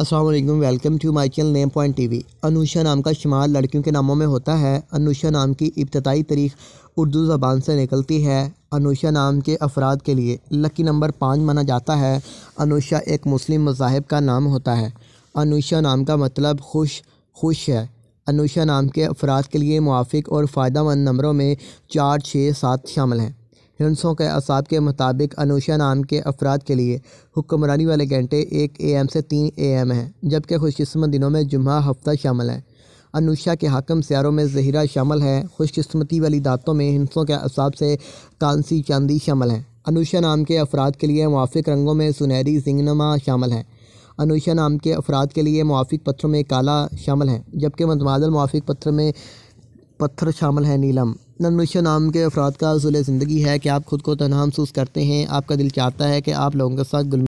Aslam welcome to my channel name point T V Anusha नाम का शुमार लड़कियों के नामों में होता है अनूशा नाम की इब्तदाई तारीख उर्दू ज़बान से निकलती है अनूशा नाम के अफराद के लिए लकी नंबर पाँच माना जाता है अनूशा एक मुस्लिम मजाहब का नाम होता है अनूशा नाम का मतलब खुश खुश है अनूशा नाम के अफराद के लिए मुआफ़ और फ़ायदा मंद नंबरों में चार छः सात शामिल हैं हिंसों के असाब के मुताबिक अनूशा नाम के अफराद के लिए हुक्मरानी वाले घंटे एक ए एम से तीन ए एम हैं जबकि खुशकस्मत दिनों में जुम्मा हफ्ता शामिल है अनूशा के हाकम स्यारों में जहरा शामिल है खुशकस्मती वाली दातों में हिंसों के असाब से कांसी चांदी शामिल हैं अनूशा नाम के अफराद के लिए मुआफ़ रंगों में सुनहरी जिंगनमा शामिल हैं अनूशा नाम के अफराद के लिए मुआफ़ पत्थरों में काला शामिल है जबकि मतमादल मुआफ़ पत्थर में पत्थर शामिल है नीलम ननुष्य नाम के अफराद का असूल ज़िंदगी है कि आप खुद को तनहा महसूस करते हैं आपका दिल चाहता है कि आप लोगों के साथ गुल